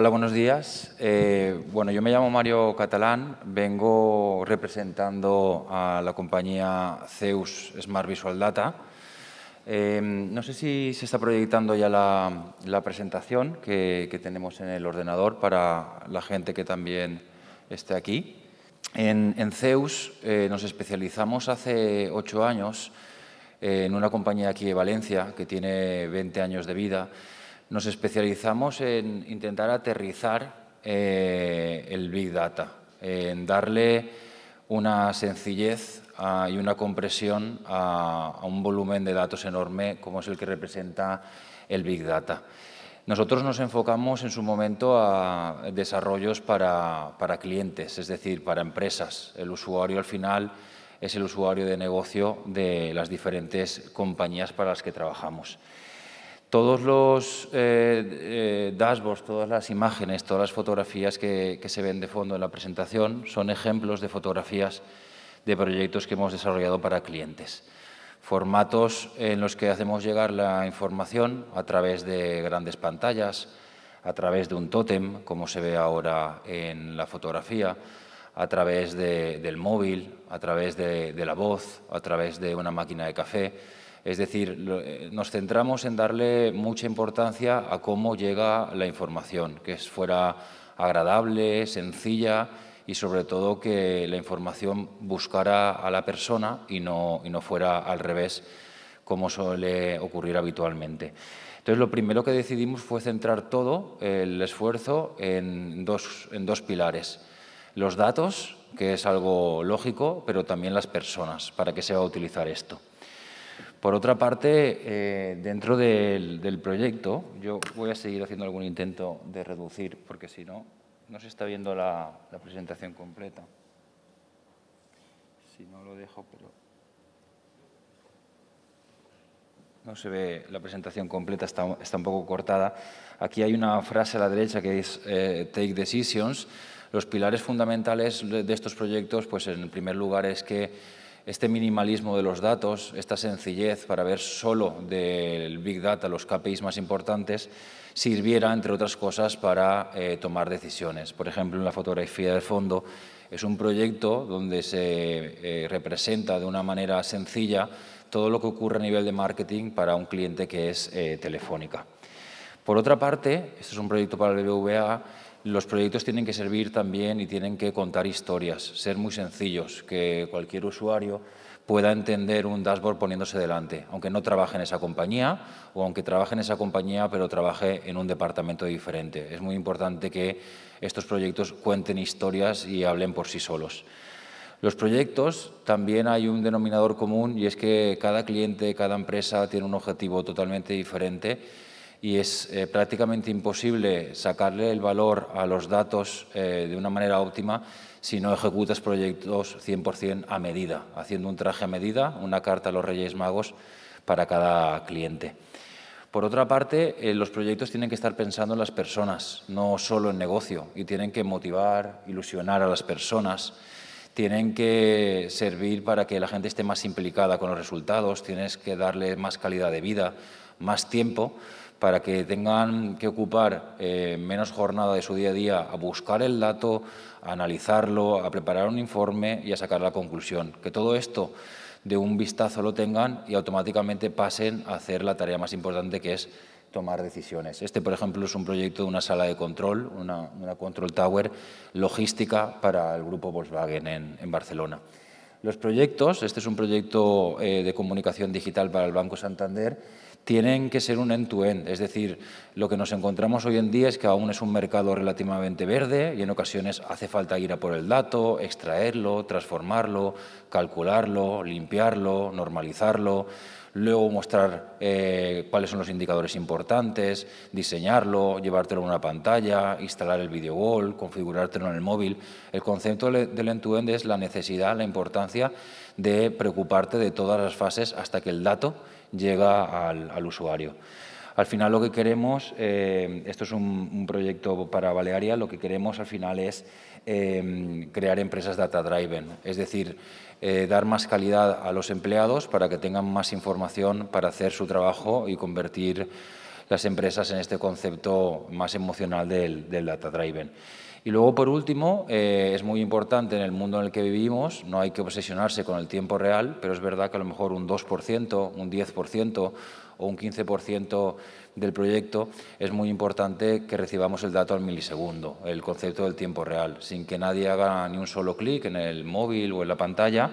Hola, buenos días. Eh, bueno, yo me llamo Mario Catalán, vengo representando a la compañía Zeus Smart Visual Data. Eh, no sé si se está proyectando ya la, presentación que, tenemos en el ordenador para la gente que también esté aquí. En, Zeus eh, nos especializamos hace ocho años en una compañía aquí de Valencia que tiene 20 años de vida nos especializamos en intentar aterrizar eh, el Big Data, en darle una sencillez ah, y una compresión a, un volumen de datos enorme como es el que representa el Big Data. Nosotros nos enfocamos en su momento a desarrollos para, para, clientes, es decir, para empresas. El usuario al final es el usuario de negocio de las diferentes compañías para las que trabajamos todos los eh, eh, dashboards, todas las imágenes, todas las fotografías que, se ven de fondo en la presentación son ejemplos de fotografías de proyectos que hemos desarrollado para clientes. Formatos en los que hacemos llegar la información a través de grandes pantallas, a través de un tótem, como se ve ahora en la fotografía, a través del móvil, a través de la voz, a través de una máquina de café es decir, eh, nos centramos en darle mucha importancia a cómo llega la información, que fuera agradable, sencilla y sobre todo que la información buscara a la persona y no, no fuera al revés como suele ocurrir habitualmente. Entonces, lo primero que decidimos fue centrar todo el esfuerzo en dos, en dos pilares. Los datos, que es algo lógico, pero también las personas, para que se va a utilizar esto. Por otra parte, eh, dentro del, proyecto, yo voy a seguir haciendo algún intento de reducir, porque si no, no se está viendo la, presentación completa. Si no lo dejo, pero... No se ve la presentación completa, está, un poco cortada. Aquí hay una frase a la derecha que es eh, Take Decisions. Los pilares fundamentales de estos proyectos, pues en primer lugar es que este minimalismo de los datos, esta sencillez para ver solo del Big Data los KPIs más importantes, sirviera, entre otras cosas, para eh, tomar decisiones. Por ejemplo, en la fotografía del fondo es un proyecto donde se eh, representa de una manera sencilla todo lo que ocurre a nivel de marketing para un cliente que es eh, Telefónica. Por otra parte, este es un proyecto para el BBVA, los proyectos tienen que servir también y tienen que contar historias, ser muy sencillos, que cualquier usuario pueda entender un dashboard poniéndose delante, aunque no trabaje en esa compañía o aunque trabaje en esa compañía pero trabaje en un departamento diferente. Es muy importante que estos proyectos cuenten historias y hablen por sí solos. Los proyectos también hay un denominador común y es que cada cliente, cada empresa tiene un objetivo totalmente diferente y es eh, prácticamente imposible sacarle el valor a los datos eh, de una manera óptima si no ejecutas proyectos 100% a medida, haciendo un traje a medida, una carta a los Reyes Magos para cada cliente. Por otra parte, eh, los proyectos tienen que estar pensando en las personas, no solo en negocio, y tienen que motivar, ilusionar a las personas, tienen que servir para que la gente esté más implicada con los resultados, tienes que darle más calidad de vida, más tiempo, para que tengan que ocupar eh, menos jornada de su día a día a buscar el dato, a analizarlo, a preparar un informe y a sacar la conclusión. Que todo esto de un vistazo lo tengan y automáticamente pasen a hacer la tarea más importante que es tomar decisiones. Este, por ejemplo, es un proyecto de una sala de control, una, control tower logística para el grupo Volkswagen en, Barcelona. Los proyectos, este es un proyecto eh, de comunicación digital para el Banco Santander, tienen que ser un end-to-end. Es decir, lo que nos encontramos hoy en día es que aún es un mercado relativamente verde y en ocasiones hace falta ir a por el dato, extraerlo, transformarlo, calcularlo, limpiarlo, normalizarlo, luego mostrar eh, cuáles son los indicadores importantes, diseñarlo, llevártelo a una pantalla, instalar el video wall, configurártelo en el móvil. El concepto del end to -end es la necesidad, la importancia de preocuparte de todas las fases hasta que el dato llega al, usuario. Al final lo que queremos, eh, esto es un, proyecto para Balearia, lo que queremos al final es em, crear empresas data-driven, es decir, eh, dar más calidad a los empleados para que tengan más información para hacer su trabajo y convertir las empresas en este concepto más emocional del, del data-driven. Y luego, por último, eh, es muy importante en el mundo en el que vivimos, no hay que obsesionarse con el tiempo real, pero es verdad que a lo mejor un 2%, un 10% o un 15% del proyecto, es muy importante que recibamos el dato al milisegundo, el concepto del tiempo real, sin que nadie haga ni un solo clic en el móvil o en la pantalla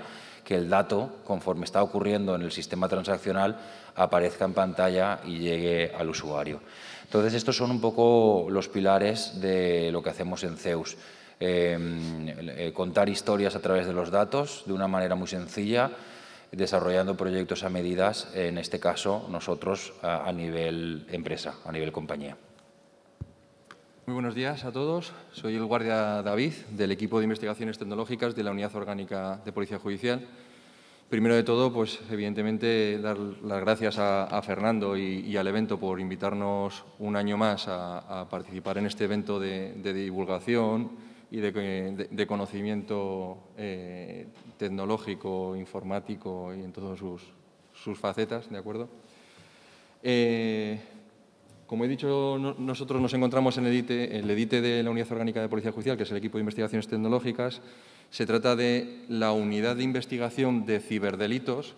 que el dato, conforme está ocurriendo en el sistema transaccional, aparezca en pantalla y llegue al usuario. Entonces, estos son un poco los pilares de lo que hacemos en Zeus. Em, eh, contar historias a través de los datos de una manera muy sencilla, desarrollando proyectos a medidas, en este caso nosotros a nivel empresa, a nivel compañía. Muy buenos días a todos. Soy el guardia David del equipo de investigaciones tecnológicas de la Unidad Orgánica de Policía Judicial. Primero de todo, pues evidentemente dar las gracias a, Fernando y, al evento por invitarnos un año más a, participar en este evento de, divulgación y de, conocimiento eh, tecnológico, informático y en todas sus, facetas, ¿de acuerdo? Eh, como he dicho, nosotros nos encontramos en el, EDITE, de la Unidad Orgánica de Policía Judicial, que es el equipo de investigaciones tecnológicas. Se trata de la unidad de investigación de ciberdelitos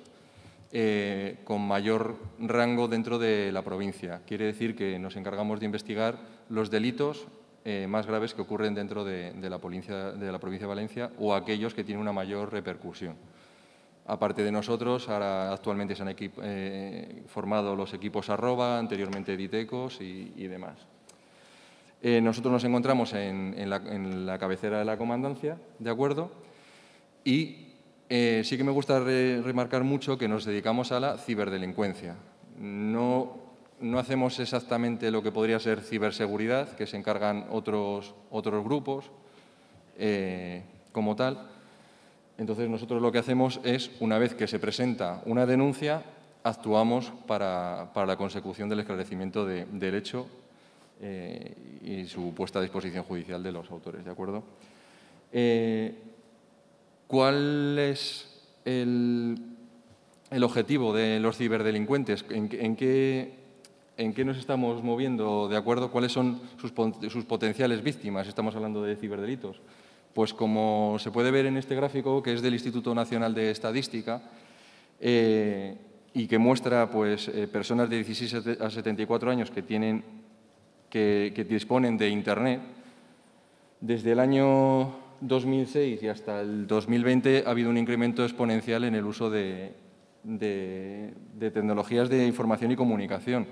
eh, con mayor rango dentro de la provincia. Quiere decir que nos encargamos de investigar los delitos eh, más graves que ocurren dentro de, la de la provincia de Valencia o aquellos que tienen una mayor repercusión. Aparte de nosotros, actualmente se han eh, formado los equipos arroba, anteriormente Ditecos y, demás. Eh, nosotros nos encontramos en, la, cabecera de la comandancia, ¿de acuerdo? Y eh, sí que me gusta remarcar mucho que nos dedicamos a la ciberdelincuencia. No, no, hacemos exactamente lo que podría ser ciberseguridad, que se encargan otros, otros grupos como tal, entonces nosotros lo que hacemos es, una vez que se presenta una denuncia, actuamos para, la consecución del esclarecimiento de, derecho eh, y su puesta a disposición judicial de los autores, ¿de acuerdo? Eh, ¿Cuál es el, objetivo de los ciberdelincuentes? ¿En, qué, nos estamos moviendo? ¿De acuerdo? ¿Cuáles son sus potenciales víctimas? Estamos hablando de ciberdelitos. Pues como se puede ver en este gráfico, que es del Instituto Nacional de Estadística, eh, y que muestra pues, eh, personas de 16 a 74 años que, que, disponen de Internet, desde el año 2006 y hasta el 2020 ha habido un incremento exponencial en el uso de tecnologías de información y comunicación.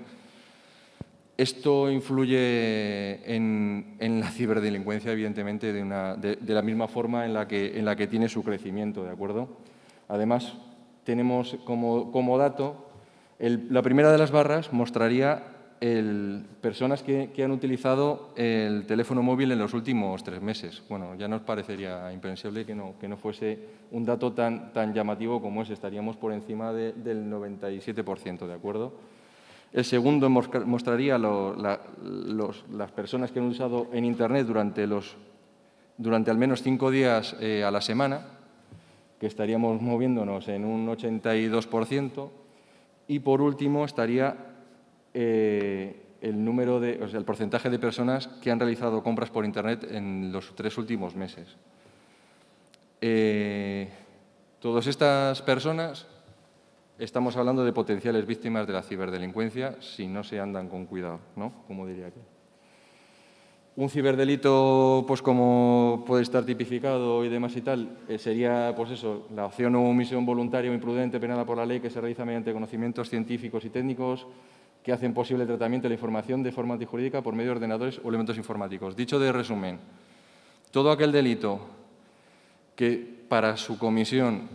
Esto influye en, la ciberdelincuencia, evidentemente, de, la misma forma en la, que, tiene su crecimiento, ¿de acuerdo? Además, tenemos como, dato, la primera de las barras mostraría personas que, han utilizado el teléfono móvil en los últimos tres meses. Bueno, ya nos parecería impensable que no, que no fuese un dato tan, tan llamativo como es. Estaríamos por encima del 97%, ¿de acuerdo? El segundo mostraría las personas que han usado en Internet durante, los, durante al menos cinco días eh, a la semana, que estaríamos moviéndonos en un 82%. Y por último estaría eh, el, número de, porcentaje de personas que han realizado compras por Internet en los tres últimos meses. Eh, todas estas personas estamos hablando de potenciales víctimas de la ciberdelincuencia si no se andan con cuidado, ¿no? Como diría aquí. Un ciberdelito, pues como puede estar tipificado y demás y tal, eh, sería, pues eso, la opción o omisión voluntaria o imprudente penada por la ley que se realiza mediante conocimientos científicos y técnicos que hacen posible el tratamiento de la información de forma antijurídica por medio de ordenadores o elementos informáticos. Dicho de resumen, todo aquel delito que para su comisión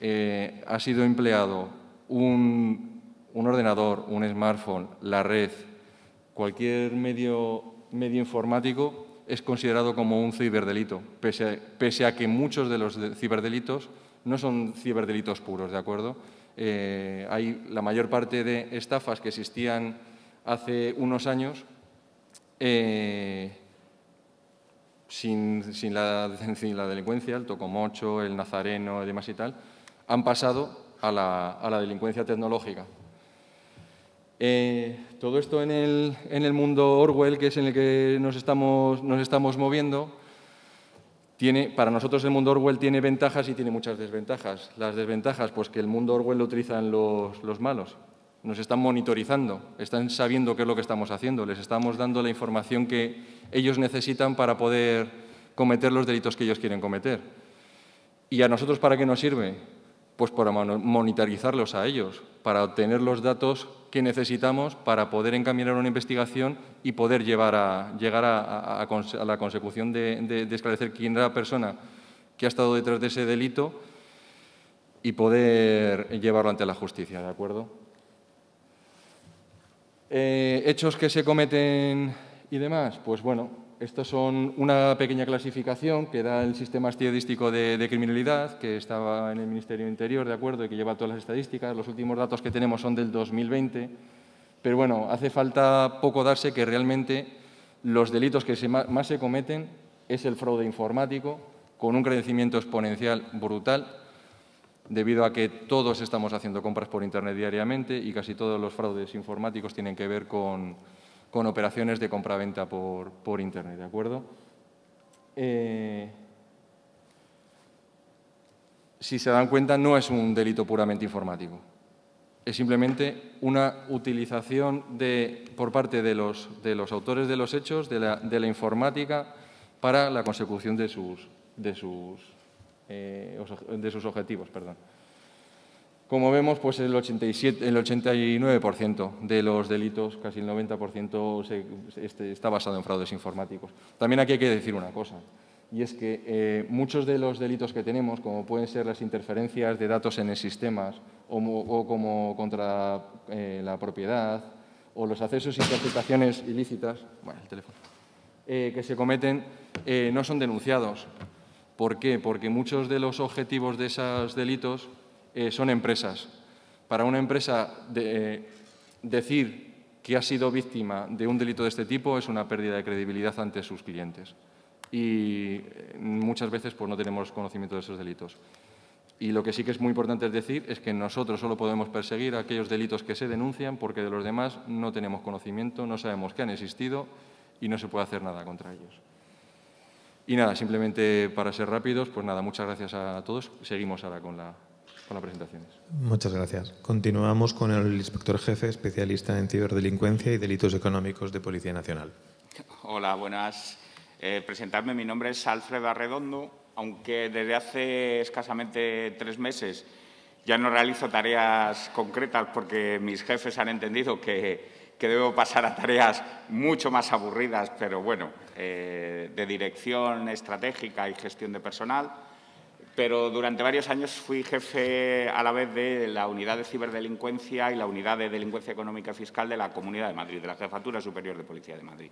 eh, ha sido empleado un, ordenador, un smartphone, la red, cualquier medio, medio informático es considerado como un ciberdelito, pese a, que muchos de los ciberdelitos no son ciberdelitos puros, ¿de acuerdo? Eh, hay la mayor parte de estafas que existían hace unos años eh, sin, sin, la, sin, la, delincuencia, el tocomocho, el nazareno demás y tal, han pasado a la, delincuencia tecnológica. Eh, todo esto en el, mundo Orwell, que es en el que nos estamos, moviendo, tiene, para nosotros el mundo Orwell tiene ventajas y tiene muchas desventajas. Las desventajas, pues que el mundo Orwell lo utilizan los, los malos. Nos están monitorizando, están sabiendo qué es lo que estamos haciendo, les estamos dando la información que ellos necesitan para poder cometer los delitos que ellos quieren cometer. ¿Y a nosotros para qué nos sirve? Pues para monitorizarlos a ellos, para obtener los datos que necesitamos para poder encaminar una investigación y poder llegar a, la consecución de, esclarecer quién era la persona que ha estado detrás de ese delito y poder llevarlo ante la justicia, ¿de acuerdo? Eh, hechos que se cometen y demás, pues bueno, estas son una pequeña clasificación que da el sistema estadístico de, criminalidad, que estaba en el Ministerio Interior, de acuerdo, y que lleva todas las estadísticas. Los últimos datos que tenemos son del 2020. Pero bueno, hace falta poco darse que realmente los delitos que más se cometen es el fraude informático, con un crecimiento exponencial brutal, debido a que todos estamos haciendo compras por Internet diariamente y casi todos los fraudes informáticos tienen que ver con, con operaciones de compraventa por, por Internet, ¿de acuerdo? Eh, si se dan cuenta, no es un delito puramente informático. Es simplemente una utilización de, por parte de los, autores de los hechos, de la, de la informática, para la consecución de sus, de sus, eh, de sus objetivos. Perdón como vemos, pues el, 87, el 89% de los delitos, casi el 90%, este, está basado en fraudes informáticos. También aquí hay que decir una cosa, y es que eh, muchos de los delitos que tenemos, como pueden ser las interferencias de datos en el sistemas o, como contra eh, la propiedad, o los accesos e interpretaciones ilícitas, el teléfono, eh, que se cometen, no son denunciados. ¿Por qué? Porque muchos de los objetivos de esos delitos eh, son empresas. Para una empresa de, eh, decir que ha sido víctima de un delito de este tipo es una pérdida de credibilidad ante sus clientes. Y eh, muchas veces pues, no tenemos conocimiento de esos delitos. Y lo que sí que es muy importante es decir es que nosotros solo podemos perseguir aquellos delitos que se denuncian porque de los demás no tenemos conocimiento, no sabemos que han existido y no se puede hacer nada contra ellos. Y nada, simplemente para ser rápidos, pues nada, muchas gracias a todos. Seguimos ahora con la Muchas gracias. Continuamos con el inspector jefe, especialista en ciberdelincuencia y delitos económicos de Policía Nacional. Hola, buenas. Eh, presentarme, mi nombre es Alfredo Arredondo, aunque desde hace escasamente tres meses ya no realizo tareas concretas porque mis jefes han entendido que, debo pasar a tareas mucho más aburridas, pero bueno, eh, de dirección estratégica y gestión de personal pero durante varios años fui jefe a la vez de la unidad de ciberdelincuencia y la unidad de delincuencia económica fiscal de la Comunidad de Madrid, de la Jefatura Superior de Policía de Madrid.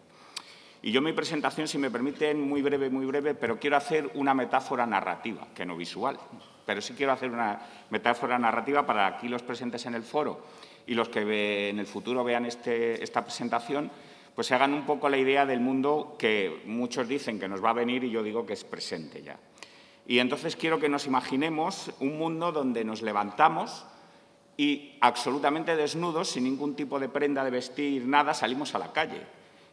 Y yo mi presentación, si me permiten, muy breve, muy breve, pero quiero hacer una metáfora narrativa, que no visual, pero sí quiero hacer una metáfora narrativa para aquí los presentes en el foro y los que en el futuro vean este, esta presentación, pues se hagan un poco la idea del mundo que muchos dicen que nos va a venir y yo digo que es presente ya. Y entonces quiero que nos imaginemos un mundo donde nos levantamos y absolutamente desnudos, sin ningún tipo de prenda de vestir, nada, salimos a la calle.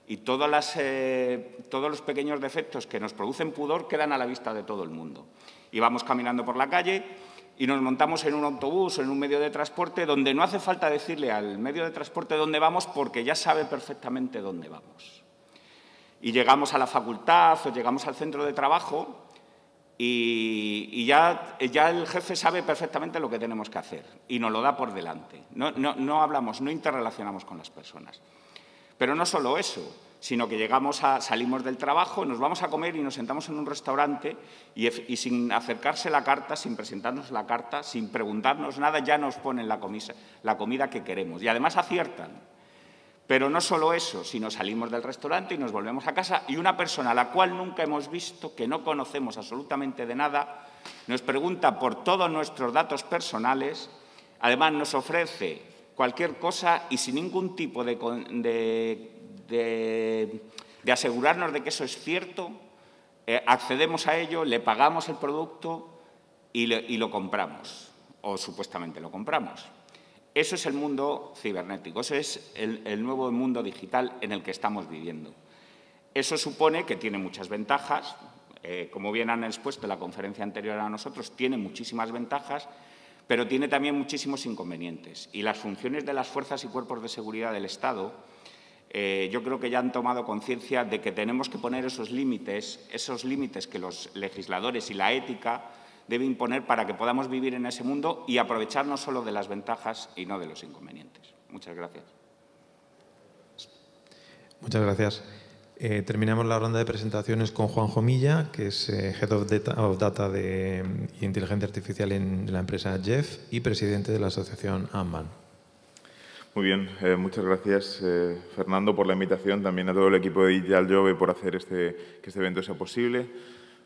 Y eh, todos los pequeños defectos que nos producen pudor quedan a la vista de todo el mundo. Y vamos caminando por la calle y nos montamos en un autobús o en un medio de transporte donde no hace falta decirle al medio de transporte dónde vamos porque ya sabe perfectamente dónde vamos. Y llegamos a la facultad o llegamos al centro de trabajo y, ya, el jefe sabe perfectamente lo que tenemos que hacer y nos lo da por delante. No, hablamos, no interrelacionamos con las personas. Pero no solo eso, sino que llegamos a, salimos del trabajo, nos vamos a comer y nos sentamos en un restaurante y, sin acercarse la carta, sin presentarnos la carta, sin preguntarnos nada, ya nos ponen la comida que queremos. Y además aciertan. Pero no solo eso, sino salimos del restaurante y nos volvemos a casa y una persona a la cual nunca hemos visto, que no conocemos absolutamente de nada, nos pregunta por todos nuestros datos personales, además nos ofrece cualquier cosa y sin ningún tipo de, asegurarnos de que eso es cierto, eh, accedemos a ello, le pagamos el producto y lo compramos, o supuestamente lo compramos. Eso es el mundo cibernético, eso es el, nuevo mundo digital en el que estamos viviendo. Eso supone que tiene muchas ventajas, eh, como bien han expuesto en la conferencia anterior a nosotros, tiene muchísimas ventajas, pero tiene también muchísimos inconvenientes. Y las funciones de las fuerzas y cuerpos de seguridad del Estado, eh, yo creo que ya han tomado conciencia de que tenemos que poner esos límites, esos límites que los legisladores y la ética debe imponer para que podamos vivir en ese mundo y aprovecharnos solo de las ventajas y no de los inconvenientes. Muchas gracias. Muchas gracias. Eh, terminamos la ronda de presentaciones con Juan Jomilla, que es eh, Head of Data, of de mm, Inteligencia Artificial en la empresa Jeff y presidente de la asociación AMBAN. Muy bien, eh, muchas gracias Fernando por la invitación, también a todo el equipo de Digital Job por hacer este, que este evento sea posible.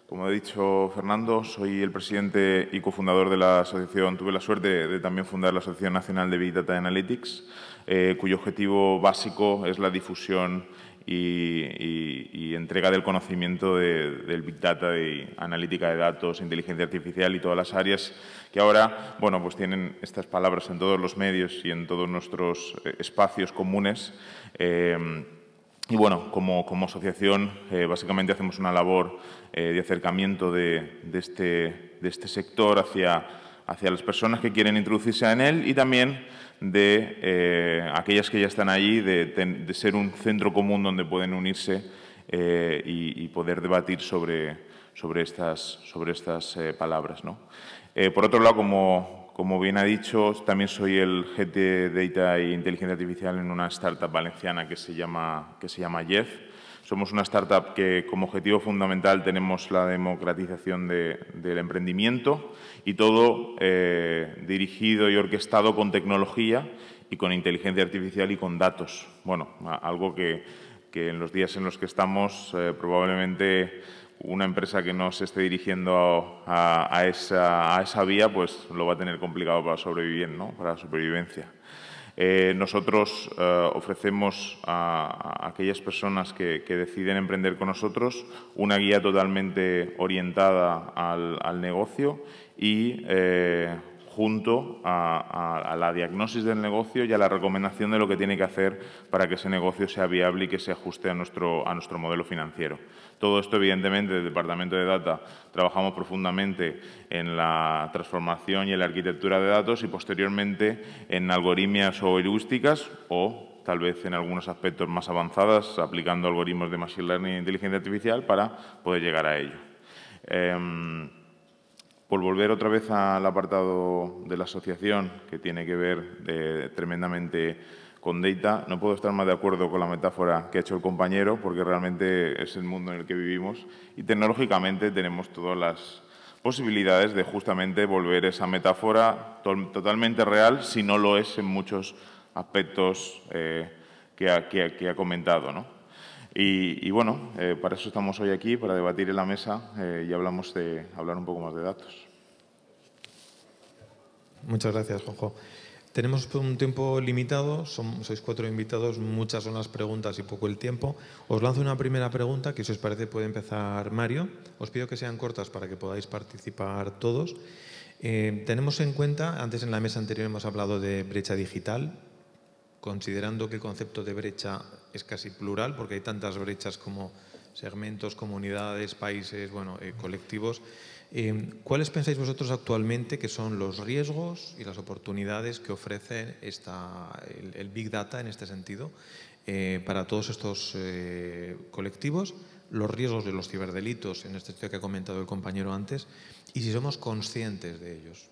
Como ha dicho Fernando, soy el presidente y cofundador de la asociación. Tuve la suerte de también fundar la Asociación Nacional de Big Data Analytics, eh, cuyo objetivo básico es la difusión y, entrega del conocimiento del Big Data y analítica de datos, inteligencia artificial y todas las áreas que ahora bueno, pues tienen estas palabras en todos los medios y en todos nuestros eh, espacios comunes. Eh, y bueno, como, como asociación, eh, básicamente hacemos una labor eh, de acercamiento de, de, este, de este sector hacia, hacia las personas que quieren introducirse en él y también de eh, aquellas que ya están allí, de, de, ser un centro común donde pueden unirse y, y, poder debatir sobre, sobre estas, sobre estas palabras. ¿no? por otro lado, como como bien ha dicho, también soy el Head de Data e Inteligencia Artificial en una startup valenciana que se llama, que se llama Jeff. Somos una startup que como objetivo fundamental tenemos la democratización del emprendimiento y todo eh, dirigido y orquestado con tecnología y con inteligencia artificial y con datos. Bueno, algo que, que en los días en los que estamos eh, probablemente una empresa que no se esté dirigiendo a, esa, vía, pues lo va a tener complicado para sobrevivir, para la supervivencia. Eh, nosotros eh, ofrecemos a, aquellas personas que, deciden emprender con nosotros una guía totalmente orientada al, negocio y eh, junto a, la diagnosis del negocio y a la recomendación de lo que tiene que hacer para que ese negocio sea viable y que se ajuste a nuestro, a nuestro modelo financiero. Todo esto, evidentemente, el Departamento de Data trabajamos profundamente en la transformación y en la arquitectura de datos y, posteriormente, en algoritmias o heurísticas o tal vez en algunos aspectos más avanzados, aplicando algoritmos de Machine Learning e inteligencia artificial para poder llegar a ello. Em, por volver otra vez al apartado de la asociación, que tiene que ver eh, tremendamente con Data, no puedo estar más de acuerdo con la metáfora que ha hecho el compañero, porque realmente es el mundo en el que vivimos y tecnológicamente tenemos todas las posibilidades de justamente volver esa metáfora totalmente real, si no lo es en muchos aspectos eh, que, ha, que, ha, comentado. ¿no? Y, bueno, eh, para eso estamos hoy aquí, para debatir en la mesa eh, y hablamos de hablar un poco más de datos. Muchas gracias, Juanjo. Tenemos un tiempo limitado, son, sois cuatro invitados, muchas son las preguntas y poco el tiempo. Os lanzo una primera pregunta que, si os parece, puede empezar Mario. Os pido que sean cortas para que podáis participar todos. Eh, tenemos en cuenta, antes en la mesa anterior hemos hablado de brecha digital, considerando que el concepto de brecha es casi plural, porque hay tantas brechas como segmentos, comunidades, países, bueno, eh, colectivos. Eh, ¿Cuáles pensáis vosotros actualmente que son los riesgos y las oportunidades que ofrece el, Big Data en este sentido eh, para todos estos colectivos? Los riesgos de los ciberdelitos, en este sentido que ha comentado el compañero antes, y si somos conscientes de ellos.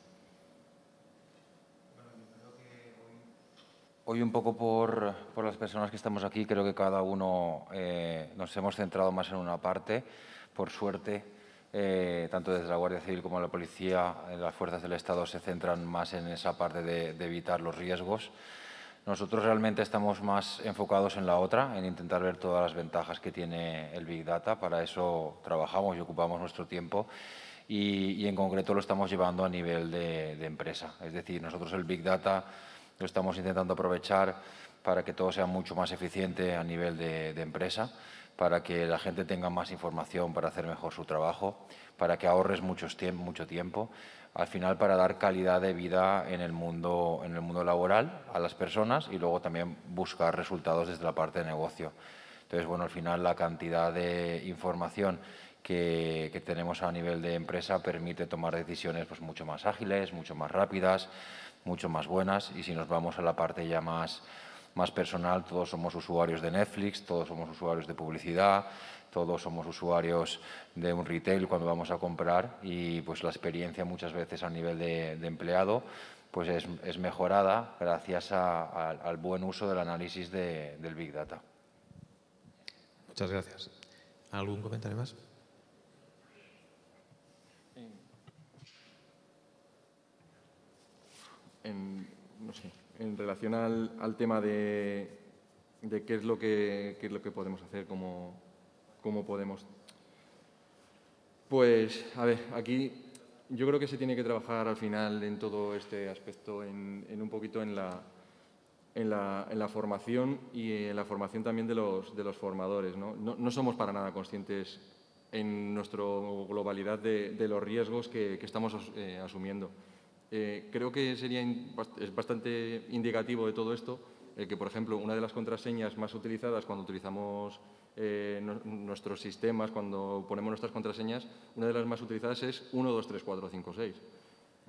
Hoy un poco por, por, las personas que estamos aquí, creo que cada uno eh, nos hemos centrado más en una parte. Por suerte, eh, tanto desde la Guardia Civil como la Policía, eh, las fuerzas del Estado se centran más en esa parte de, evitar los riesgos. Nosotros realmente estamos más enfocados en la otra, en intentar ver todas las ventajas que tiene el Big Data. Para eso trabajamos y ocupamos nuestro tiempo. Y, en concreto lo estamos llevando a nivel de, de empresa. Es decir, nosotros el Big Data lo estamos intentando aprovechar para que todo sea mucho más eficiente a nivel de, empresa, para que la gente tenga más información para hacer mejor su trabajo, para que ahorres mucho tiempo, al final para dar calidad de vida en el, mundo, en el mundo laboral a las personas y luego también buscar resultados desde la parte de negocio. Entonces, bueno, al final la cantidad de información que, tenemos a nivel de empresa permite tomar decisiones pues, mucho más ágiles, mucho más rápidas, mucho más buenas y si nos vamos a la parte ya más, más personal, todos somos usuarios de Netflix, todos somos usuarios de publicidad, todos somos usuarios de un retail cuando vamos a comprar y pues la experiencia muchas veces a nivel de, empleado pues es, mejorada gracias al buen uso del análisis de, del Big Data. Muchas gracias. ¿Algún comentario más? en, relación al, tema de, qué, es lo que, es lo que podemos hacer, cómo, podemos. Pues, a ver, aquí yo creo que se tiene que trabajar al final en todo este aspecto, en, un poquito en la, en la, en, la, formación y en la formación también de los, de los formadores. ¿no? No, no somos para nada conscientes en nuestra globalidad de, los riesgos que, estamos eh, asumiendo. Eh, creo que sería es bastante indicativo de todo esto que, por ejemplo, una de las contraseñas más utilizadas cuando utilizamos eh, nuestros sistemas, cuando ponemos nuestras contraseñas, una de las más utilizadas es 123456.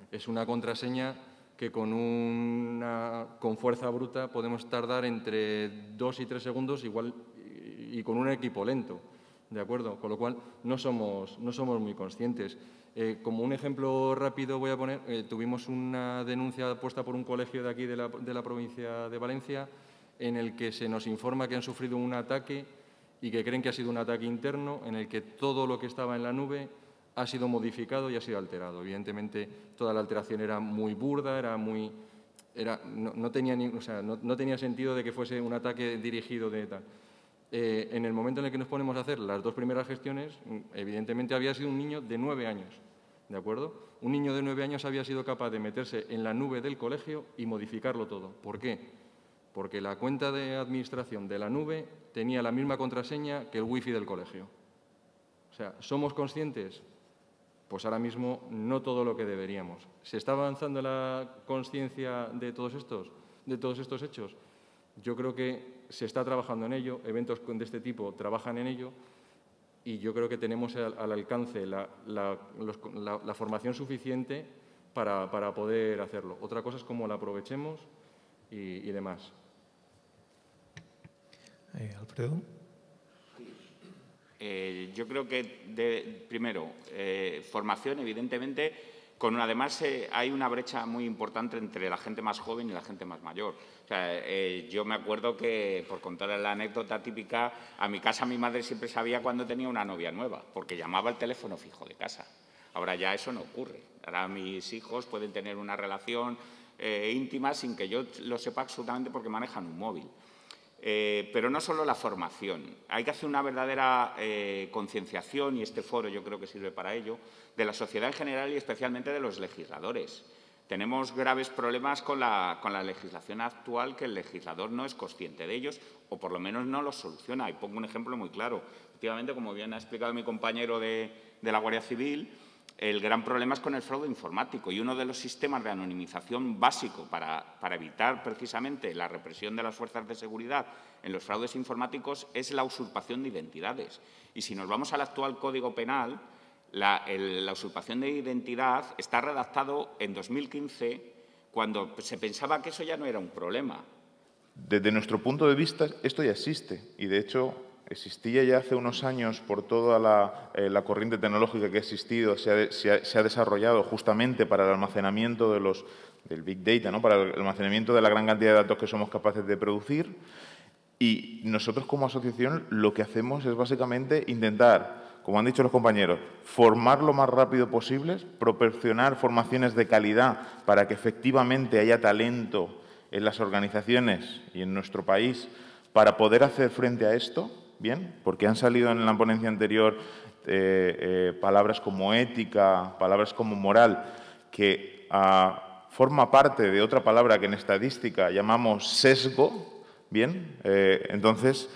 Es una contraseña que con, una, con fuerza bruta podemos tardar entre 2 y 3 segundos igual, y, con un equipo lento. ¿De acuerdo? Con lo cual, somos, no somos muy conscientes. Eh, como un ejemplo rápido voy a poner, eh, tuvimos una denuncia puesta por un colegio de aquí de la, provincia de Valencia en el que se nos informa que han sufrido un ataque y que creen que ha sido un ataque interno en el que todo lo que estaba en la nube ha sido modificado y ha sido alterado. Evidentemente, toda la alteración era muy burda, era muy... no, tenía sentido de que fuese un ataque dirigido de tal. Eh, en el momento en el que nos ponemos a hacer las dos primeras gestiones, mm, evidentemente había sido un niño de nueve años ¿De acuerdo? Un niño de nueve años había sido capaz de meterse en la nube del colegio y modificarlo todo. ¿Por qué? Porque la cuenta de administración de la nube tenía la misma contraseña que el wifi del colegio. O sea, ¿somos conscientes? Pues ahora mismo no todo lo que deberíamos. ¿Se está avanzando la conciencia de todos estos, de todos estos hechos? Yo creo que se está trabajando en ello, eventos de este tipo trabajan en ello, y yo creo que tenemos al, alcance la, formación suficiente para, poder hacerlo. Otra cosa es cómo la aprovechemos y, demás. Eh, Alfredo. Eh, yo creo que, de, primero, eh, formación, evidentemente, con además hay una brecha muy importante entre la gente más joven y la gente más mayor. O sea, eh, yo me acuerdo que, por contar la anécdota típica, a mi casa mi madre siempre sabía cuando tenía una novia nueva, porque llamaba al teléfono fijo de casa. Ahora ya eso no ocurre. Ahora mis hijos pueden tener una relación eh, íntima sin que yo lo sepa absolutamente porque manejan un móvil. Eh, pero no solo la formación, hay que hacer una verdadera concienciación, y este foro yo creo que sirve para ello, de la sociedad en general y especialmente de los legisladores. Tenemos graves problemas con la, legislación actual que el legislador no es consciente de ellos o por lo menos no los soluciona. Y pongo un ejemplo muy claro. Efectivamente, como bien ha explicado mi compañero de, la Guardia Civil, el gran problema es con el fraude informático y uno de los sistemas de anonimización básico para, evitar precisamente la represión de las fuerzas de seguridad en los fraudes informáticos es la usurpación de identidades. Y si nos vamos al actual Código Penal, la, usurpación de identidad está redactado en 2015, cuando se pensaba que eso ya no era un problema. Desde nuestro punto de vista, esto ya existe y, de hecho, existía ya hace unos años por toda la, eh, corriente tecnológica que ha existido, se ha, desarrollado justamente para el almacenamiento de los, del Big Data, para el almacenamiento de la gran cantidad de datos que somos capaces de producir. Y nosotros como asociación lo que hacemos es básicamente intentar como han dicho los compañeros, formar lo más rápido posible, proporcionar formaciones de calidad para que efectivamente haya talento en las organizaciones y en nuestro país para poder hacer frente a esto, ¿bien? Porque han salido en la ponencia anterior eh, eh, palabras como ética, palabras como moral, que ah, forma parte de otra palabra que en estadística llamamos sesgo, ¿bien? Eh, entonces,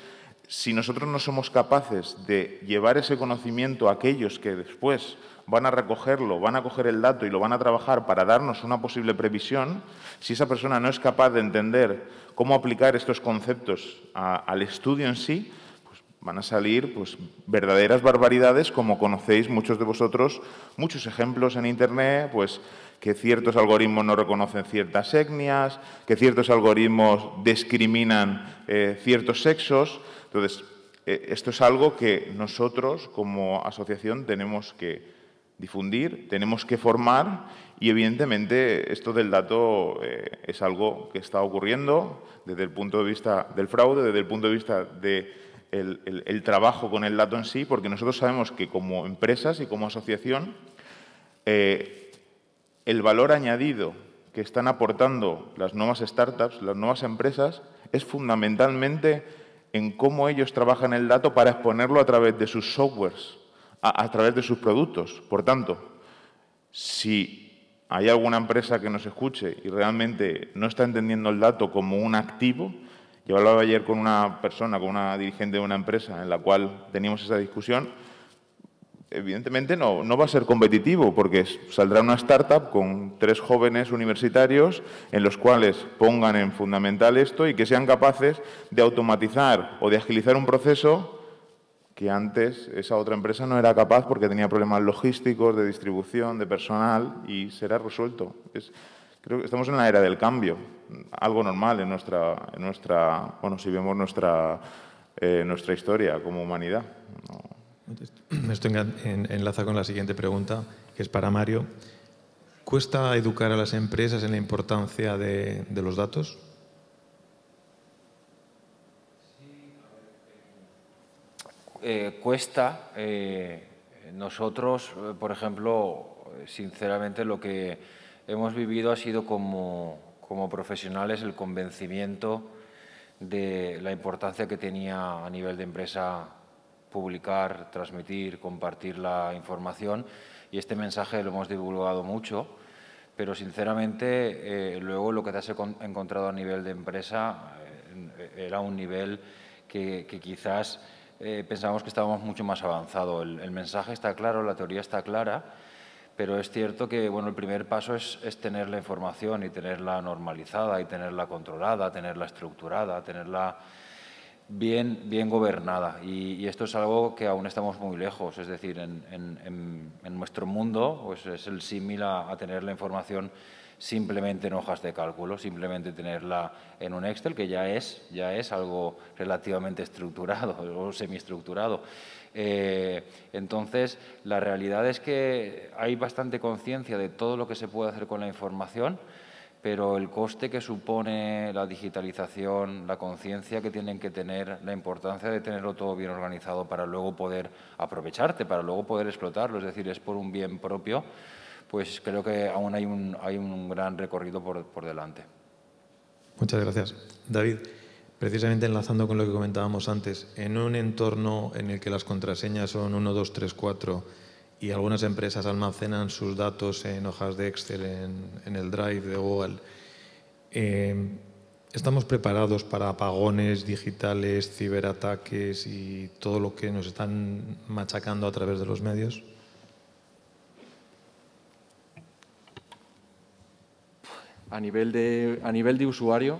si nosotros no somos capaces de llevar ese conocimiento a aquellos que después van a recogerlo, van a coger el dato y lo van a trabajar para darnos una posible previsión, si esa persona no es capaz de entender cómo aplicar estos conceptos al estudio en sí, pues van a salir pues, verdaderas barbaridades, como conocéis muchos de vosotros, muchos ejemplos en Internet, pues que ciertos algoritmos no reconocen ciertas etnias, que ciertos algoritmos discriminan eh, ciertos sexos. Entonces, eh, esto es algo que nosotros como asociación tenemos que difundir, tenemos que formar y evidentemente esto del dato eh, es algo que está ocurriendo desde el punto de vista del fraude, desde el punto de vista de trabajo con el dato en sí, porque nosotros sabemos que como empresas y como asociación el valor añadido que están aportando las nuevas startups, las nuevas empresas, es fundamentalmente en cómo ellos trabajan el dato para exponerlo a través de sus softwares, a, través de sus productos. Por tanto, si hay alguna empresa que nos escuche y realmente no está entendiendo el dato como un activo, yo hablaba ayer con una persona, con una dirigente de una empresa en la cual teníamos esa discusión, evidentemente no, no va a ser competitivo porque saldrá una startup con tres jóvenes universitarios en los cuales pongan en fundamental esto y que sean capaces de automatizar o de agilizar un proceso que antes esa otra empresa no era capaz porque tenía problemas logísticos, de distribución, de personal y será resuelto. creo que estamos en la era del cambio, algo normal en nuestra, en nuestra bueno, si vemos nuestra, eh, nuestra historia como humanidad. Me estoy enlaza con la siguiente pregunta, que es para Mario. ¿Cuesta educar a las empresas en la importancia de, los datos? Eh, cuesta. Eh, nosotros, eh, por ejemplo, sinceramente lo que hemos vivido ha sido como, como profesionales el convencimiento de la importancia que tenía a nivel de empresa publicar, transmitir, compartir la información y este mensaje lo hemos divulgado mucho, pero sinceramente eh, luego lo que se ha encontrado a nivel de empresa eh, era un nivel que, quizás eh, pensábamos que estábamos mucho más avanzado. El, mensaje está claro, la teoría está clara, pero es cierto que bueno, el primer paso es tener la información y tenerla normalizada y tenerla controlada, tenerla estructurada, tenerla bien, gobernada. Y, esto es algo que aún estamos muy lejos. Es decir, en, nuestro mundo pues, es el símil a, tener la información simplemente en hojas de cálculo, simplemente tenerla en un Excel, que ya es, ya es algo relativamente estructurado o semiestructurado. Eh, entonces, la realidad es que hay bastante conciencia de todo lo que se puede hacer con la información pero el coste que supone la digitalización, la conciencia que tienen que tener, la importancia de tenerlo todo bien organizado para luego poder aprovecharte, para luego poder explotarlo, es decir, es por un bien propio, pues creo que aún hay un, gran recorrido por, por delante. Muchas gracias. David, precisamente enlazando con lo que comentábamos antes, en un entorno en el que las contraseñas son 1, 2, 3, 4, y algunas empresas almacenan sus datos en hojas de Excel, en, el Drive de Google. Eh, ¿Estamos preparados para apagones digitales, ciberataques y todo lo que nos están machacando a través de los medios? A nivel de, a nivel de usuario,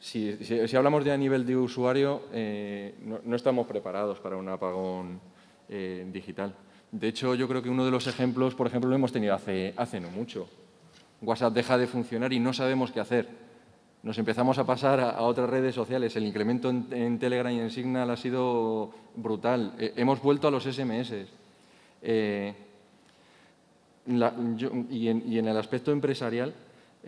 si, hablamos de a nivel de usuario, eh, no, estamos preparados para un apagón eh, digital. De hecho, yo creo que uno de los ejemplos, por ejemplo, lo hemos tenido hace, no mucho. WhatsApp deja de funcionar y no sabemos qué hacer. Nos empezamos a pasar a, otras redes sociales. El incremento en, Telegram y en Signal ha sido brutal. Eh, hemos vuelto a los SMS. Eh, y, en, el aspecto empresarial,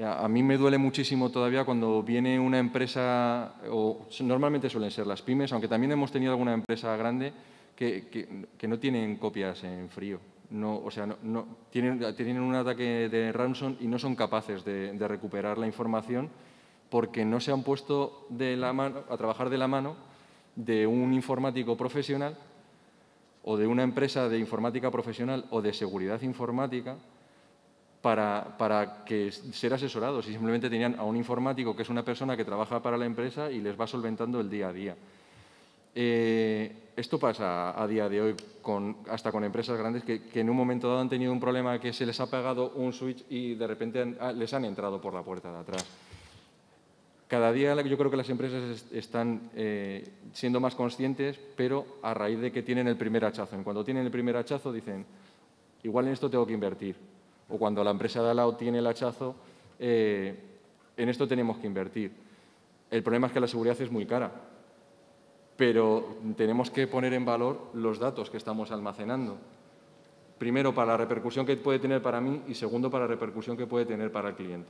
a, mí me duele muchísimo todavía cuando viene una empresa, o normalmente suelen ser las pymes, aunque también hemos tenido alguna empresa grande, que, no tienen copias en frío. No, o sea, no, tienen, tienen, un ataque de ransom y no son capaces de, recuperar la información porque no se han puesto de la mano, a trabajar de la mano de un informático profesional o de una empresa de informática profesional o de seguridad informática para, que ser asesorados. Y simplemente tenían a un informático que es una persona que trabaja para la empresa y les va solventando el día a día. Eh, esto pasa a día de hoy hasta con empresas grandes que, en un momento dado han tenido un problema que se les ha pagado un switch y de repente ah, les han entrado por la puerta de atrás. Cada día yo creo que las empresas están eh, siendo más conscientes, pero a raíz de que tienen el primer hachazo. En cuando tienen el primer hachazo dicen, igual en esto tengo que invertir. O cuando la empresa de al lado tiene el hachazo, eh, en esto tenemos que invertir. El problema es que la seguridad es muy cara pero tenemos que poner en valor los datos que estamos almacenando. Primero, para la repercusión que puede tener para mí y segundo, para la repercusión que puede tener para el cliente.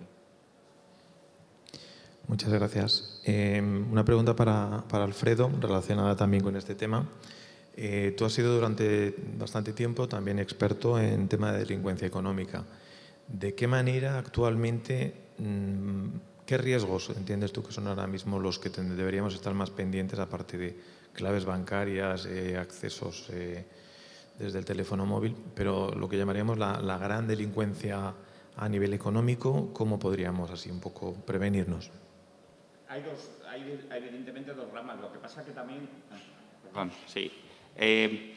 Muchas gracias. Em, una pregunta para, Alfredo, relacionada también con este tema. Eh, tú has sido durante bastante tiempo también experto en tema de delincuencia económica. ¿De qué manera actualmente mm, ¿Qué riesgos entiendes tú que son ahora mismo los que deberíamos estar más pendientes, aparte de claves bancarias, eh, accesos eh, desde el teléfono móvil, pero lo que llamaríamos la, gran delincuencia a nivel económico, ¿cómo podríamos así un poco prevenirnos? Hay, dos, hay evidentemente dos ramas, lo que pasa que también... Ah, Perdón, sí. Eh,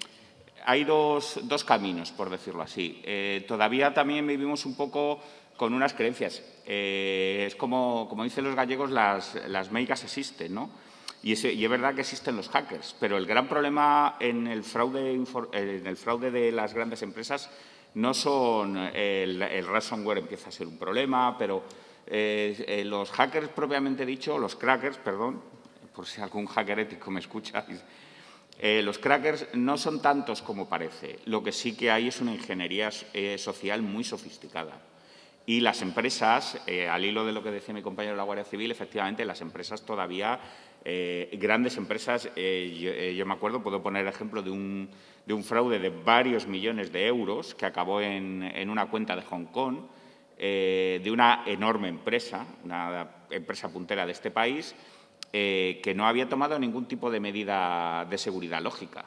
hay dos, caminos, por decirlo así. todavía también vivimos un poco con unas creencias. Eh, es como, dicen los gallegos, las, las existen, ¿no? Y es, verdad que existen los hackers, pero el gran problema en el fraude, en el fraude de las grandes empresas no son eh, el, ransomware empieza a ser un problema, pero eh, los hackers propiamente dicho, los crackers, perdón, por si algún hacker ético me escucha, los crackers no son tantos como parece. Lo que sí que hay es una ingeniería social muy sofisticada. Y las empresas, eh, al hilo de lo que decía mi compañero de la Guardia Civil, efectivamente las empresas todavía, eh, grandes empresas, eh, yo, me acuerdo, puedo poner el ejemplo de un, fraude de varios millones de euros que acabó en, una cuenta de Hong Kong de una enorme empresa, una empresa puntera de este país, que no había tomado ningún tipo de medida de seguridad lógica.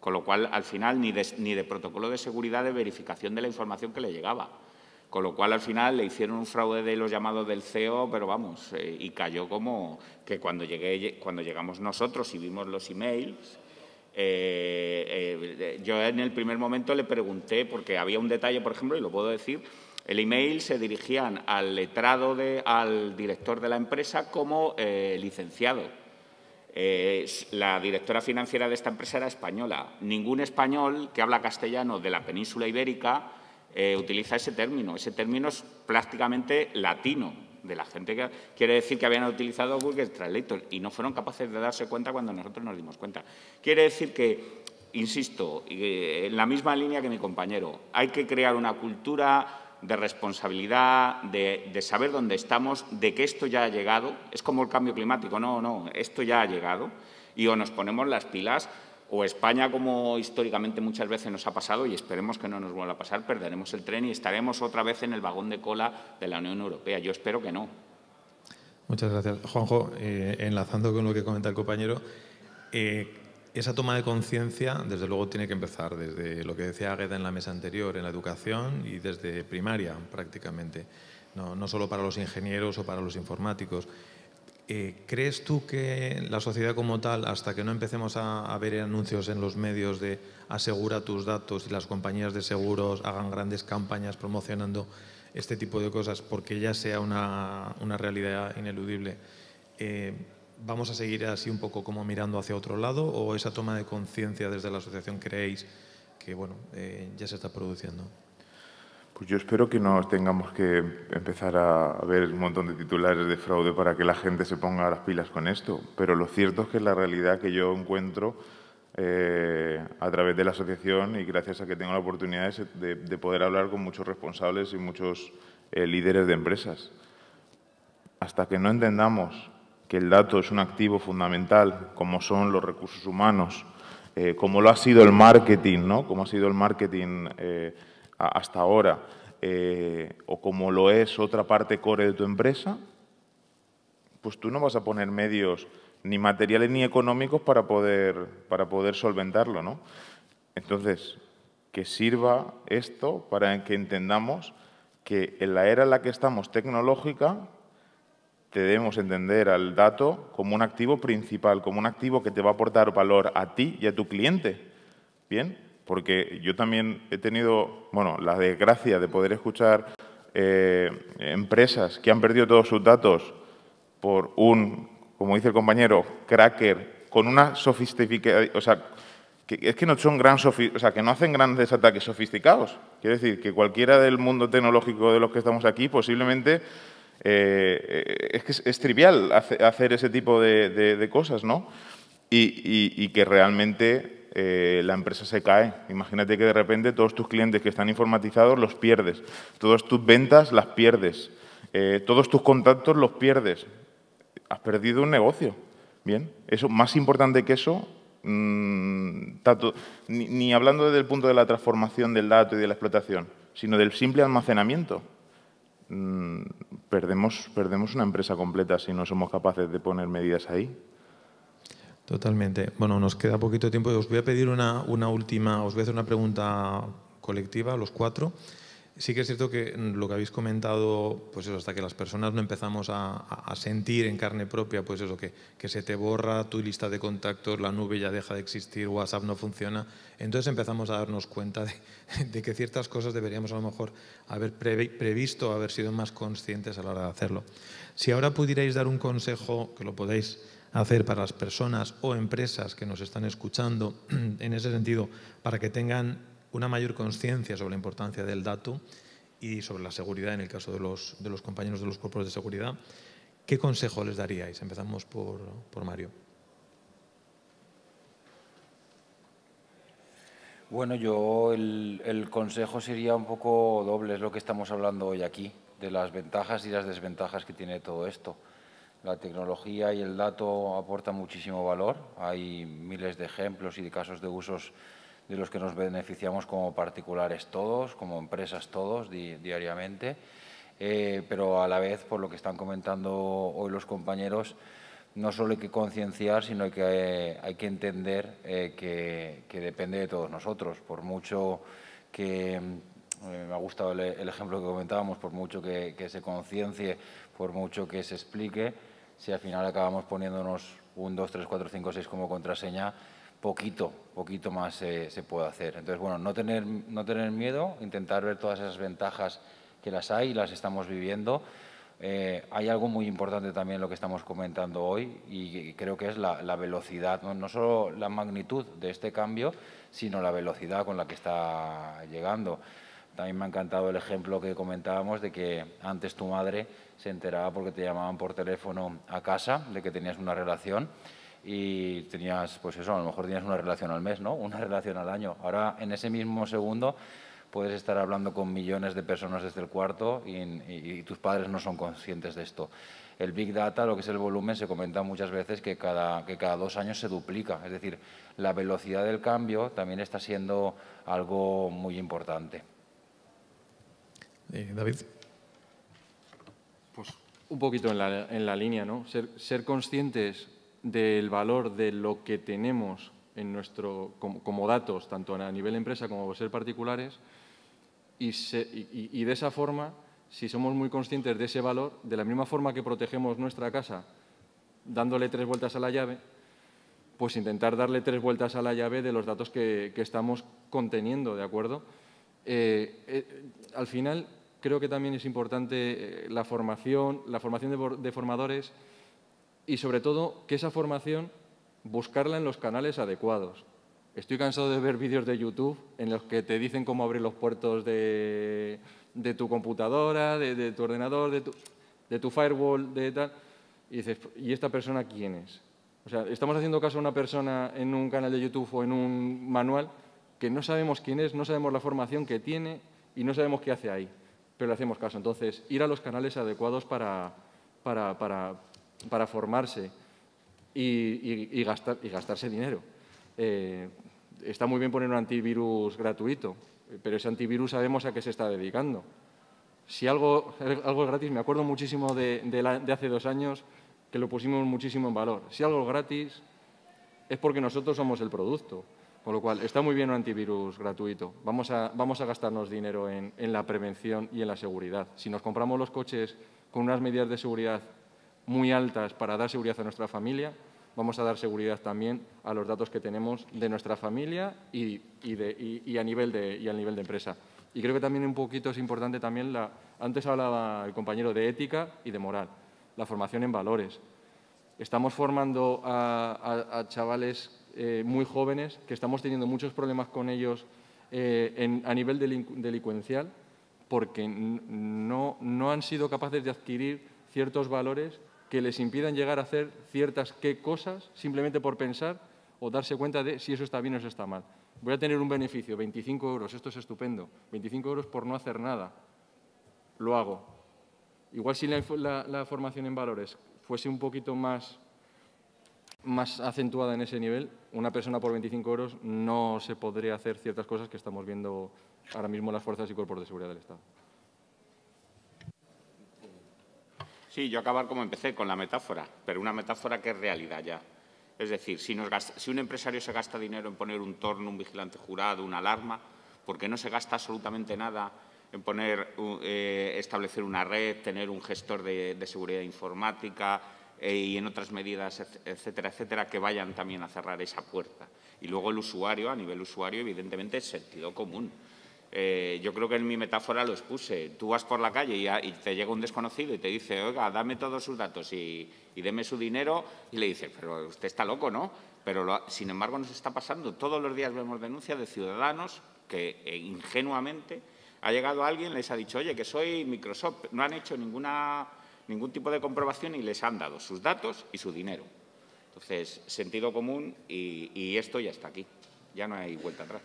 Con lo cual, al final, ni ni de protocolo de seguridad de verificación de la información que le llegaba. Con lo cual, al final, le hicieron un fraude de los llamados del CEO, pero vamos, eh, y cayó como que cuando, llegamos nosotros y vimos los emails, eh, eh, eh, yo en el primer momento le pregunté, porque había un detalle, por ejemplo, y lo puedo decir, el email se dirigían al letrado, de, al director de la empresa como licenciado. la directora financiera de esta empresa era española. Ningún español que habla castellano de la península ibérica eh, utiliza ese término. Ese término es prácticamente latino de la gente que quiere decir que habían utilizado Google Translator y no fueron capaces de darse cuenta cuando nosotros nos dimos cuenta. Quiere decir que, insisto, eh, en la misma línea que mi compañero, hay que crear una cultura de responsabilidad, de, de, saber dónde estamos, de que esto ya ha llegado. Es como el cambio climático, no, no, esto ya ha llegado. Y o nos ponemos las pilas o España, como históricamente muchas veces nos ha pasado, y esperemos que no nos vuelva a pasar, perderemos el tren y estaremos otra vez en el vagón de cola de la Unión Europea. Yo espero que no. Muchas gracias. Juanjo, eh, enlazando con lo que comenta el compañero, eh, esa toma de conciencia, desde luego, tiene que empezar desde lo que decía Águeda en la mesa anterior, en la educación y desde primaria prácticamente, no solo para los ingenieros o para los informáticos. Eh, ¿Crees tú que la sociedad como tal, hasta que no empecemos a, ver anuncios en los medios de asegura tus datos y las compañías de seguros hagan grandes campañas promocionando este tipo de cosas porque ya sea una, realidad ineludible, eh, vamos a seguir así un poco como mirando hacia otro lado o esa toma de conciencia desde la asociación creéis que bueno, eh, ya se está produciendo? Pues yo espero que no tengamos que empezar a ver un montón de titulares de fraude para que la gente se ponga las pilas con esto, pero lo cierto es que la realidad que yo encuentro eh, a través de la asociación y gracias a que tengo la oportunidad de, de poder hablar con muchos responsables y muchos eh, líderes de empresas. Hasta que no entendamos que el dato es un activo fundamental, como son los recursos humanos, eh, como lo ha sido el marketing, ¿no? Como ha sido el marketing hasta ahora eh, o como lo es otra parte core de tu empresa, pues tú no vas a poner medios ni materiales ni económicos para poder, para poder solventarlo. ¿no? Entonces, que sirva esto para que entendamos que en la era en la que estamos tecnológica, debemos entender al dato como un activo principal, como un activo que te va a aportar valor a ti y a tu cliente. ¿Bien? porque yo también he tenido, bueno, la desgracia de poder escuchar eh, empresas que han perdido todos sus datos por un, como dice el compañero, cracker con una sofisticación, o sea, que es que no son gran o sea, que no hacen grandes ataques sofisticados. Quiero decir que cualquiera del mundo tecnológico de los que estamos aquí posiblemente eh, es que trivial hacer ese tipo de, cosas, ¿no? y que realmente eh, la empresa se cae. Imagínate que de repente todos tus clientes que están informatizados los pierdes, todas tus ventas las pierdes, eh, todos tus contactos los pierdes. Has perdido un negocio. Bien, eso más importante que eso, mm, ni, hablando desde el punto de la transformación del dato y de la explotación, sino del simple almacenamiento. Mm, perdemos, una empresa completa si no somos capaces de poner medidas ahí. Totalmente. Bueno, nos queda poquito tiempo. Os voy a pedir una, última, os voy a hacer una pregunta colectiva a los cuatro. Sí que es cierto que mm, lo que habéis comentado, pues eso, hasta que las personas no empezamos a, sentir en carne propia, pues eso, que, se te borra tu lista de contactos, la nube ya deja de existir, WhatsApp no funciona, entonces empezamos a darnos cuenta de, que ciertas cosas deberíamos a lo mejor haber previsto, haber sido más conscientes a la hora de hacerlo. Si ahora pudierais dar un consejo, que lo podéis hacer para las personas o empresas que nos están escuchando, en ese sentido, para que tengan una mayor conciencia sobre la importancia del dato y sobre la seguridad en el caso de los, de los compañeros de los cuerpos de seguridad, ¿qué consejo les daríais? Empezamos por, Mario. Bueno, yo el, consejo sería un poco doble, es lo que estamos hablando hoy aquí, de las ventajas y las desventajas que tiene todo esto. La tecnología y el dato aportan muchísimo valor. Hay miles de ejemplos y de casos de usos de los que nos beneficiamos como particulares todos, como empresas todos diariamente. Eh, pero a la vez, por lo que están comentando hoy los compañeros, no solo hay que concienciar, sino que hay que entender eh, que, depende de todos nosotros. Por mucho que, eh, me ha gustado el, ejemplo que comentábamos, por mucho que se conciencie, por mucho que se explique, si al final acabamos poniéndonos un 2, 3, 4, 5, 6 como contraseña, poquito, poquito más se puede hacer. Entonces, bueno, no tener, no tener miedo, intentar ver todas esas ventajas que las hay y las estamos viviendo. Eh, hay algo muy importante también lo que estamos comentando hoy y creo que es la, la velocidad, ¿no? ¿no? solo la magnitud de este cambio, sino la velocidad con la que está llegando. También me ha encantado el ejemplo que comentábamos de que antes tu madre se enteraba porque te llamaban por teléfono a casa de que tenías una relación y tenías, pues eso, a lo mejor tenías una relación al mes, ¿no? Una relación al año. Ahora, en ese mismo segundo, puedes estar hablando con millones de personas desde el cuarto y, tus padres no son conscientes de esto. El Big Data, lo que es el volumen, se comenta muchas veces que cada, que cada dos años se duplica. Es decir, la velocidad del cambio también está siendo algo muy importante. Eh, David. Pues un poquito en la, línea, ¿no? Ser, conscientes del valor de lo que tenemos en nuestro, como, datos, tanto a nivel empresa como ser particulares, y, de esa forma, si somos muy conscientes de ese valor, de la misma forma que protegemos nuestra casa dándole tres vueltas a la llave, pues intentar darle tres vueltas a la llave de los datos que, estamos conteniendo, ¿de acuerdo? Eh, eh, al final, creo que también es importante eh, la formación, la formación de, formadores y sobre todo que esa formación buscarla en los canales adecuados. Estoy cansado de ver vídeos de YouTube en los que te dicen cómo abrir los puertos de, tu computadora, de, tu ordenador, de tu, de tu firewall, de tal. Y dices, ¿y esta persona quién es? O sea, estamos haciendo caso a una persona en un canal de YouTube o en un manual que no sabemos quién es, no sabemos la formación que tiene y no sabemos qué hace ahí pero le hacemos caso. Entonces, ir a los canales adecuados para, formarse y, y, gastarse dinero. Eh, está muy bien poner un antivirus gratuito, pero ese antivirus sabemos a qué se está dedicando. Si algo, es gratis, me acuerdo muchísimo de, de hace dos años que lo pusimos muchísimo en valor. Si algo es gratis, es porque nosotros somos el producto. Con lo cual, está muy bien un antivirus gratuito. Vamos a, vamos a gastarnos dinero en, la prevención y en la seguridad. Si nos compramos los coches con unas medidas de seguridad muy altas para dar seguridad a nuestra familia, vamos a dar seguridad también a los datos que tenemos de nuestra familia y, de, a, nivel de, nivel de empresa. Y creo que también un poquito es importante también, la, antes hablaba el compañero de ética y de moral, la formación en valores. Estamos formando a chavales eh, muy jóvenes, que estamos teniendo muchos problemas con ellos eh, a nivel delincuencial, porque no, han sido capaces de adquirir ciertos valores que les impidan llegar a hacer ciertas qué cosas simplemente por pensar o darse cuenta de si eso está bien o eso está mal. Voy a tener un beneficio, 25 euros, esto es estupendo, 25 euros por no hacer nada, lo hago. Igual si la formación en valores fuese un poquito más más acentuada en ese nivel, una persona por 25 euros no se podría hacer ciertas cosas que estamos viendo ahora mismo las fuerzas y cuerpos de seguridad del Estado. Sí, yo acabar como empecé, con la metáfora, pero una metáfora que es realidad ya. Es decir, si, si un empresario se gasta dinero en poner un torno, un vigilante jurado, una alarma, ¿por qué no se gasta absolutamente nada en poner, eh, establecer una red, tener un gestor de seguridad informática, eh, y en otras medidas, etcétera, etcétera, que vayan también a cerrar esa puerta. Y luego el usuario, a nivel usuario, evidentemente, es sentido común. Eh, yo creo que en mi metáfora lo expuse. Tú vas por la calle y, ah, te llega un desconocido y te dice, oiga, dame todos sus datos y, deme su dinero. Y le dice pero usted está loco, ¿no? Pero sin embargo nos está pasando. Todos los días vemos denuncias de ciudadanos que eh, ingenuamente ha llegado alguien, les ha dicho, oye, que soy Microsoft. No han hecho ninguna ningún tipo de comprobación y les han dado sus datos y su dinero. Entonces, sentido común y, esto ya está aquí. Ya no hay vuelta atrás.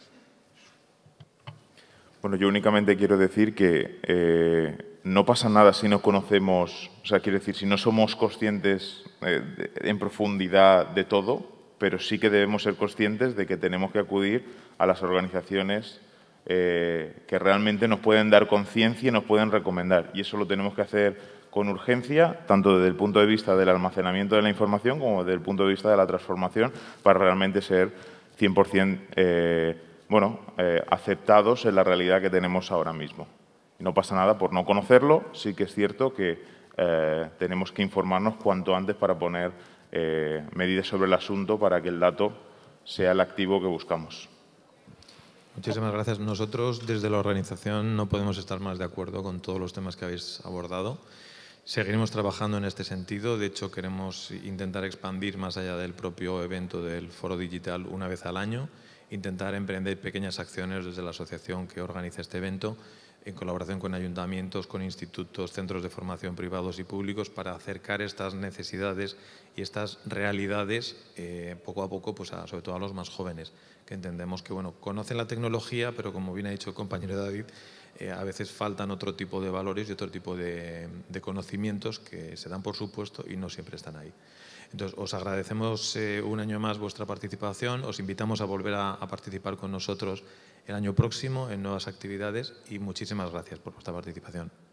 Bueno, yo únicamente quiero decir que eh, no pasa nada si no conocemos, o sea, quiero decir, si no somos conscientes eh, en profundidad de todo, pero sí que debemos ser conscientes de que tenemos que acudir a las organizaciones eh, que realmente nos pueden dar conciencia y nos pueden recomendar. Y eso lo tenemos que hacer con urgencia, tanto desde el punto de vista del almacenamiento de la información como desde el punto de vista de la transformación, para realmente ser 100% eh, bueno, eh, aceptados en la realidad que tenemos ahora mismo. no pasa nada por no conocerlo, sí que es cierto que eh, tenemos que informarnos cuanto antes para poner medidas sobre el asunto para que el dato sea el activo que buscamos. Muchísimas gracias. Nosotros desde la organización no podemos estar más de acuerdo con todos los temas que habéis abordado. Seguiremos trabajando en este sentido. De hecho, queremos intentar expandir más allá del propio evento del foro digital una vez al año, intentar emprender pequeñas acciones desde la asociación que organiza este evento en colaboración con ayuntamientos, con institutos, centros de formación privados y públicos para acercar estas necesidades y estas realidades eh, poco a poco, pues sobre todo a los más jóvenes, que entendemos que bueno, conocen la tecnología, pero como bien ha dicho el compañero David, eh, a veces faltan otro tipo de valores y otro tipo de, conocimientos que se dan por supuesto y no siempre están ahí. Entonces, os agradecemos eh, un año más vuestra participación, os invitamos a volver a participar con nosotros el año próximo en nuevas actividades y muchísimas gracias por vuestra participación.